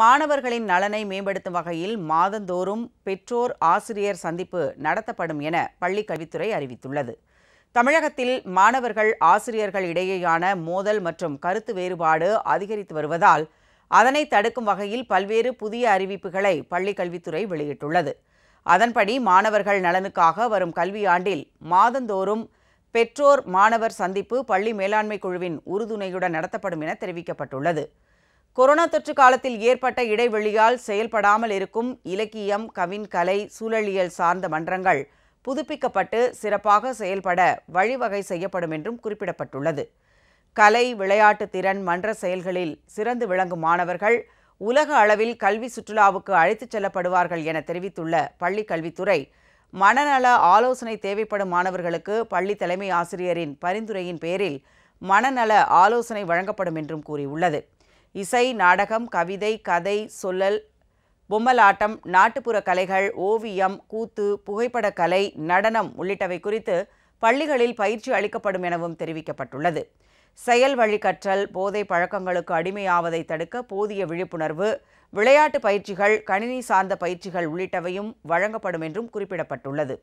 மாணவர்களின் நலனை மேம்படுத்தும் வகையில் மாதந்தோறும் பெற்றோர் ஆசிரியர் சந்திப்பு நடத்தப்படும் என பள்ளிக் கல்வித்துறை அறிவித்துள்ளது தமிழகத்தில் மாணவர்கள் ஆசிரியர்கள் இடையேயான மோதல் மற்றும் கருத்து வேறுபாடு அதிகரித்து வருவதால் அதனை தடுக்கும் வகையில் பல்வேறு புதிய அறிவிப்புகளை பள்ளிக் கல்வித்துறை வெளியிட்டுள்ளது அதன்படி மாணவர்கள் நலனுக்காக வரும் கல்வியாண்டில் மாதந்தோறும் பெற்றோர் மாணவர் சந்திப்பு பள்ளி மேலாண்மை குழுவின் உறுதுணையுடன் நடத்தப்படும் என தெரிவிக்கப்பட்டுள்ளது கொரோனா தொற்று காலத்தில் ஏற்பட்ட இடைவெளியால் செயல்படாமல் இருக்கும் இலக்கியம் கவின் கலை சூழலியல் சார்ந்த மன்றங்கள் புதுப்பிக்கப்பட்டு சிறப்பாக செயல்பட வழிவகை செய்யப்படும் என்றும் குறிப்பிடப்பட்டுள்ளது கலை விளையாட்டு திறன் மன்ற செயல்களில் சிறந்து விளங்கும் மாணவர்கள் உலக அளவில் கல்வி சுற்றுலாவுக்கு அழைத்துச் செல்லப்படுவார்கள் என தெரிவித்துள்ள பள்ளி கல்வித்துறை மனநல ஆலோசனை தேவைப்படும் மாணவர்களுக்கு பள்ளி தலைமை ஆசிரியரின் பரிந்துரையின் பேரில் மனநல ஆலோசனை வழங்கப்படும் என்றும் கூறியுள்ளது இசை நாடகம் கவிதை கதை சொல்லல் பொம்மலாட்டம் நாட்டுப்புற கலைகள் ஓவியம் கூத்து புகைப்படக்கலை நடனம் உள்ளிட்டவை குறித்து பள்ளிகளில் பயிற்சி அளிக்கப்படும் எனவும் தெரிவிக்கப்பட்டுள்ளது செயல் வழி கற்றல் போதை பழக்கங்களுக்கு அடிமையாவதை தடுக்க போதிய விழிப்புணர்வு விளையாட்டு பயிற்சிகள் கணினி சார்ந்த பயிற்சிகள் உள்ளிட்டவையும் வழங்கப்படும் என்றும் குறிப்பிடப்பட்டுள்ளது